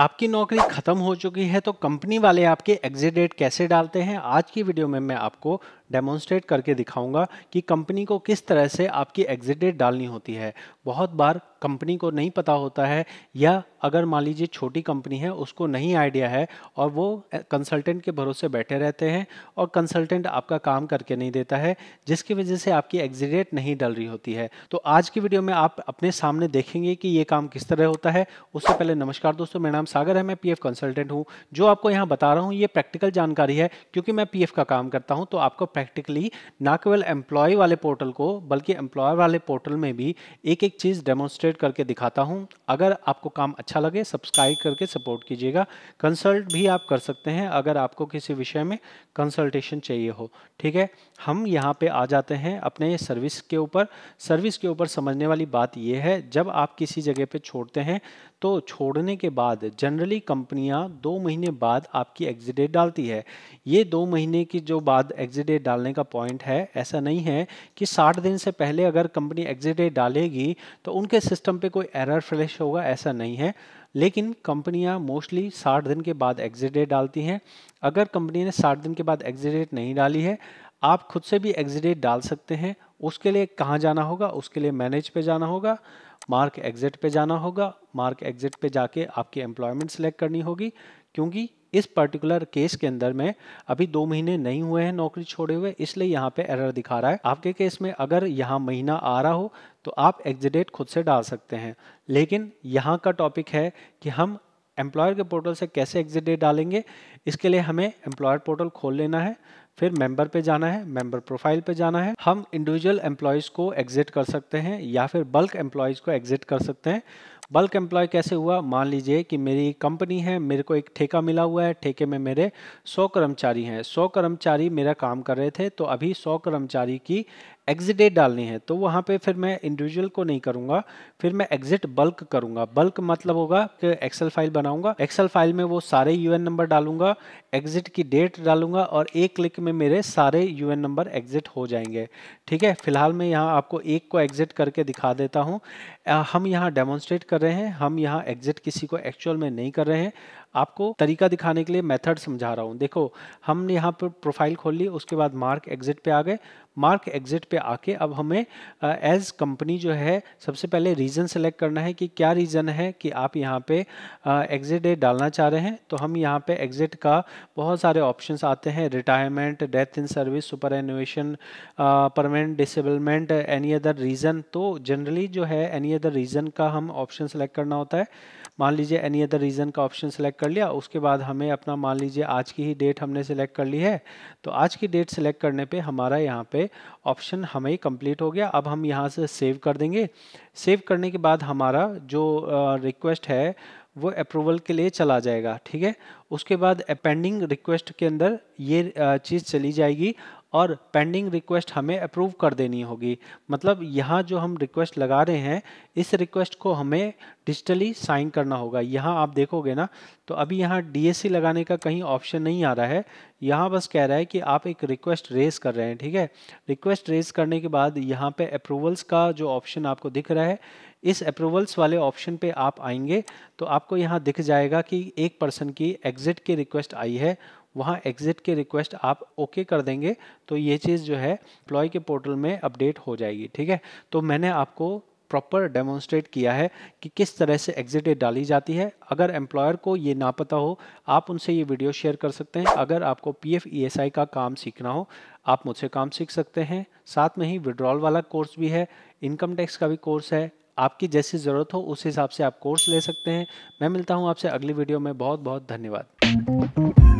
आपकी नौकरी ख़त्म हो चुकी है तो कंपनी वाले आपके एग्जिट डेट कैसे डालते हैं आज की वीडियो में मैं आपको डेमोन्स्ट्रेट करके दिखाऊंगा कि कंपनी को किस तरह से आपकी एग्जिट डेट डालनी होती है बहुत बार कंपनी को नहीं पता होता है या अगर मान लीजिए छोटी कंपनी है उसको नहीं आइडिया है और वो कंसल्टेंट के भरोसे बैठे रहते हैं और कंसल्टेंट आपका काम करके नहीं देता है जिसकी वजह से आपकी एग्जिट डेट नहीं डल रही होती है तो आज की वीडियो में आप अपने सामने देखेंगे कि ये काम किस तरह होता है उससे पहले नमस्कार दोस्तों मेरा नाम सागर है मैं पी कंसल्टेंट हूँ जो आपको यहाँ बता रहा हूँ ये प्रैक्टिकल जानकारी है क्योंकि मैं पी का काम करता हूँ तो आपको प्रैक्टिकली ना केवल एम्प्लॉय वाले पोर्टल को बल्कि एम्प्लॉय वाले पोर्टल में भी एक एक चीज़ डेमोन्स्ट्रेट करके दिखाता हूँ अगर आपको काम अच्छा लगे सब्सक्राइब करके सपोर्ट कीजिएगा कंसल्ट भी आप कर सकते हैं अगर आपको किसी विषय में कंसल्टेशन चाहिए हो ठीक है हम यहाँ पर आ जाते हैं अपने सर्विस के ऊपर सर्विस के ऊपर समझने वाली बात यह है जब आप किसी जगह पर छोड़ते हैं तो छोड़ने के बाद जनरली कंपनियाँ दो महीने बाद आपकी एग्जिट डेट डालती है ये दो महीने की जो बाद एग्जिट डेट डालने का पॉइंट है ऐसा नहीं है कि 60 दिन से पहले अगर कंपनी एग्जिट डेट डालेगी तो उनके सिस्टम पे कोई एरर फ्लैश होगा ऐसा नहीं है लेकिन कंपनियां मोस्टली 60 दिन के बाद एग्जिट डेट डालती हैं अगर कंपनी ने 60 दिन के बाद एग्जिट डेट नहीं डाली है आप खुद से भी एग्जिट डेट डाल सकते हैं उसके लिए कहाँ जाना होगा उसके लिए मैनेज पर जाना होगा मार्क एग्जिट पर जाना होगा मार्क एग्जिट पर जाके आपकी एम्प्लॉयमेंट सेलेक्ट करनी होगी क्योंकि इस पर्टिकुलर केस के अंदर में अभी दो महीने नहीं हुए हैं नौकरी छोड़े हुए इसलिए यहाँ पे एरर दिखा रहा है आपके केस में अगर यहाँ महीना आ रहा हो तो आप एग्जिट डेट खुद से डाल सकते हैं लेकिन यहाँ का टॉपिक है कि हम एम्प्लॉयर के पोर्टल से कैसे एग्जिट डेट डालेंगे इसके लिए हमें एम्प्लॉयर पोर्टल खोल लेना है फिर मेंबर पे जाना है मेंबर प्रोफाइल पे जाना है हम इंडिविजुअल एम्प्लॉयज़ को एग्जिट कर सकते हैं या फिर बल्क एम्प्लॉयज़ को एग्जिट कर सकते हैं बल्क एम्प्लॉय कैसे हुआ मान लीजिए कि मेरी कंपनी है मेरे को एक ठेका मिला हुआ है ठेके में मेरे सौ कर्मचारी हैं सौ कर्मचारी मेरा काम कर रहे थे तो अभी सौ कर्मचारी की एग्जिट डेट डालनी है तो वहाँ पे फिर मैं इंडिविजुअल को नहीं करूँगा फिर मैं एग्जिट बल्क करूँगा बल्क मतलब होगा कि एक्सेल फाइल बनाऊँगा एक्सेल फाइल में वो सारे यूएन नंबर डालूंगा एग्जिट की डेट डालूंगा और एक क्लिक में मेरे सारे यू नंबर एग्जिट हो जाएंगे ठीक है फिलहाल मैं यहाँ आपको एक को एग्जिट करके दिखा देता हूँ हम यहाँ डेमोन्स्ट्रेट कर रहे हैं हम यहाँ एग्जिट किसी को एक्चुअल में नहीं कर रहे हैं आपको तरीका दिखाने के लिए मेथड समझा रहा हूँ देखो हमने यहाँ पर प्रोफाइल खोल ली उसके बाद मार्क एग्जिट पे आ गए मार्क एग्जिट पे आके अब हमें एज कंपनी जो है सबसे पहले रीज़न सेलेक्ट करना है कि क्या रीज़न है कि आप यहाँ पे एग्जिट डेट डालना चाह रहे हैं तो हम यहाँ पे एग्जिट का बहुत सारे ऑप्शंस आते हैं retirement death in service superannuation permanent disablement any other reason तो जनरली जो है एनी अदर रीज़न का हम ऑप्शन सेलेक्ट करना होता है मान लीजिए एनी अदर रीज़न का ऑप्शन सेलेक्ट कर लिया उसके बाद हमें अपना मान लीजिए आज की ही डेट हमने सेलेक्ट कर ली है तो आज की डेट सेलेक्ट करने पे हमारा यहाँ पे ऑप्शन हमें कंप्लीट हो गया अब हम यहाँ से सेव कर देंगे सेव करने के बाद हमारा जो रिक्वेस्ट है वो अप्रूवल के लिए चला जाएगा ठीक है उसके बाद अपेंडिंग रिक्वेस्ट के अंदर ये चीज़ चली जाएगी और पेंडिंग रिक्वेस्ट हमें अप्रूव कर देनी होगी मतलब यहाँ जो हम रिक्वेस्ट लगा रहे हैं इस रिक्वेस्ट को हमें डिजिटली साइन करना होगा यहाँ आप देखोगे ना तो अभी यहाँ डीएससी लगाने का कहीं ऑप्शन नहीं आ रहा है यहाँ बस कह रहा है कि आप एक रिक्वेस्ट रेज कर रहे हैं ठीक है रिक्वेस्ट रेज करने के बाद यहाँ पर अप्रूवल्स का जो ऑप्शन आपको दिख रहा है इस अप्रूवल्स वाले ऑप्शन पे आप आएंगे तो आपको यहाँ दिख जाएगा कि एक पर्सन की एग्जिट की रिक्वेस्ट आई है वहाँ एग्जिट के रिक्वेस्ट आप ओके okay कर देंगे तो ये चीज़ जो है एम्प्लॉय के पोर्टल में अपडेट हो जाएगी ठीक है तो मैंने आपको प्रॉपर डेमोन्स्ट्रेट किया है कि किस तरह से एग्जिट डेट डाली जाती है अगर एम्प्लॉयर को ये ना पता हो आप उनसे ये वीडियो शेयर कर सकते हैं अगर आपको P F E S I का काम सीखना हो आप मुझसे काम सीख सकते हैं साथ में ही विड्रॉल वाला कोर्स भी है इनकम टैक्स का भी कोर्स है आपकी जैसी ज़रूरत हो उस हिसाब से आप कोर्स ले सकते हैं मैं मिलता हूँ आपसे अगली वीडियो में बहुत बहुत धन्यवाद